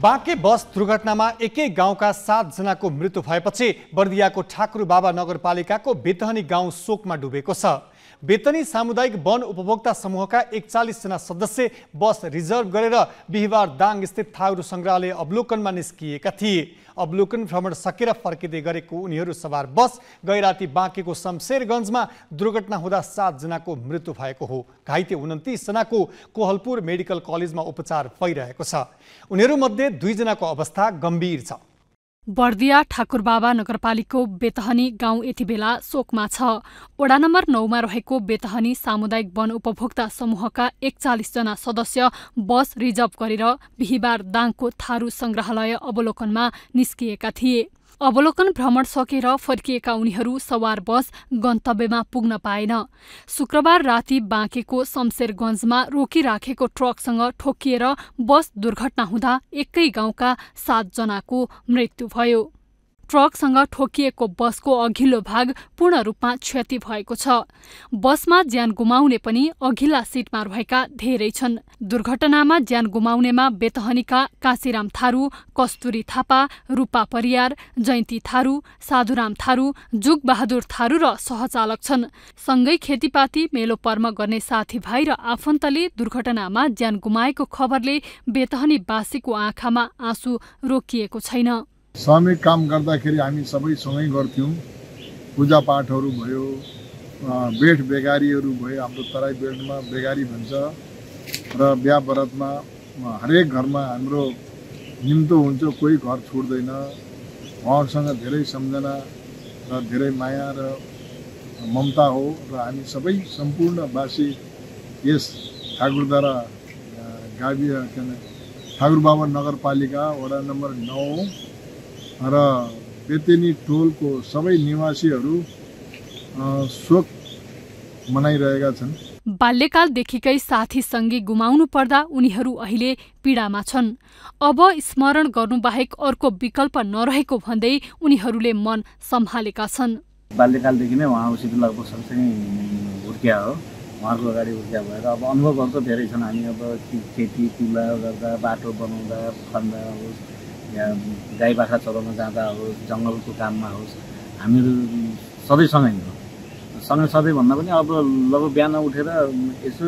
बाँके बस दुर्घटनामा एकै गाउँका सातजनाको मृत्यु भएपछि बर्दियाको ठाकुर बाबा नगरपालिकाको बेतहनी गाउँ शोकमा डुबेको छ बेतनी सामुदायिक वन उपभोक्ता समूहका एकचालिसजना सदस्य बस रिजर्भ गरेर बिहिबार दाङ स्थित थारू सङ्ग्रहालय अवलोकनमा निस्किएका थिए अवलोकन भ्रमण सकेर फर्किँदै गरेको उनीहरू सवार बस गैराती बाँकेको शमशेरगञ्जमा दुर्घटना हुँदा सातजनाको मृत्यु भएको हो घाइते उन्तिसजनाको कोहलपुर मेडिकल कलेजमा उपचार भइरहेको छ उनीहरूमध्ये दुईजनाको अवस्था गम्भीर छ बर्दिया ठाकुरबाबा नगरपालिकाको बेतहनी गाउँ यतिबेला शोकमा छ वडा नम्बर नौमा रहेको बेतहनी सामुदायिक वन उपभोक्ता समूहका एकचालिसजना सदस्य बस रिजर्भ गरेर बिहिबार दाङको थारू सङ्ग्रहालय अवलोकनमा निस्किएका थिए अवलोकन भ्रमण सकेर फर्किएका उनीहरू सवार बस गन्तव्यमा पुग्न पाएन शुक्रबार राति बाँकेको शमशेरगञ्जमा रोकिराखेको ट्रकसँग ठोकिएर बस दुर्घटना हुँदा एकै गाउँका सातजनाको मृत्यु भयो ट्रकसँग ठोकिएको बसको अघिल्लो भाग पूर्ण रूपमा क्षति भएको छ बसमा ज्यान गुमाउने पनि अघिल्ला सिटमा रहेका धेरै छन् दुर्घटनामा ज्यान गुमाउनेमा बेतहनीका काशीराम थारू कस्तुरी थापा रूपा परियार जयन्ती थारू साधुराम थारू जुगबहादुर थारू र सहचालक छन् सँगै खेतीपाती मेलो पर्म गर्ने साथीभाइ र आफन्तले दुर्घटनामा ज्यान गुमाएको खबरले बेतहनीवासीको आँखामा आँसु रोकिएको छैन श्रमिक काम गर्दाखेरि हामी सबै सँगै गर्थ्यौँ पूजापाठहरू भयो बेठ बेगारीहरू भयो हाम्रो तराई बेठमा बेगारी भन्छ र बिहा व्रतमा हरेक घरमा हाम्रो निम्तो हुन्छ कोही घर छोड्दैन उहाँहरूसँग धेरै सम्झना र धेरै माया र ममता हो र हामी सबै सम्पूर्णवासी यस ठाकुरद्वारा गाविस के अरे ठाकुर बाबा नगरपालिका वडा नम्बर नौ र बेतेनी टोलको सबै निवासीहरू शोक मनाइरहेका छन् बाल्यकालदेखिकै साथीसँगै गुमाउनु पर्दा उनीहरू अहिले पीडामा छन् अब स्मरण गर्नुबाहेक अर्को विकल्प नरहेको भन्दै उनीहरूले मन सम्हालेका छन् बाल्यकालदेखि नै उहाँसित लगभग सँगसँगै हुर्किया हो उहाँको अगाडि हुर्किया भएर अब अनुभवहरू त धेरै छन् हामी अब खेती तुला गर्दा बाटो बनाउँदा खन्दा होस् या गाई बाख्रा चलाउन जाँदा होस् जङ्गलको काममा होस् हामीहरू सँगै हिँड्यौँ सँगै सधैँ भन्दा पनि अब लगभग बिहान उठेर यसो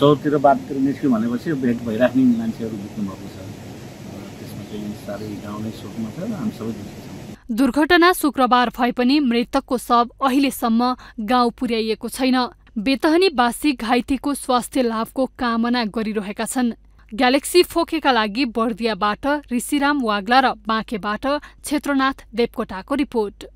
चौरतिर बाटोतिर निस्क्यो भनेपछि भेट भइराख्ने मान्छेहरू भएको छ त्यसमा चाहिँ साह्रै गाउँ नै सोखमा छ हामी सबै दुर्घटना शुक्रबार भए पनि मृतकको शव अहिलेसम्म गाउँ पुर्याइएको छैन बेतहनी बासी घाइतेको स्वास्थ्य लाभको कामना गरिरहेका छन् ग्यालेक्सी फोकेका लागि बर्दियाबाट ऋषिराम वाग्ला र बाँकेबाट क्षेत्रनाथ देवकोटाको रिपोर्ट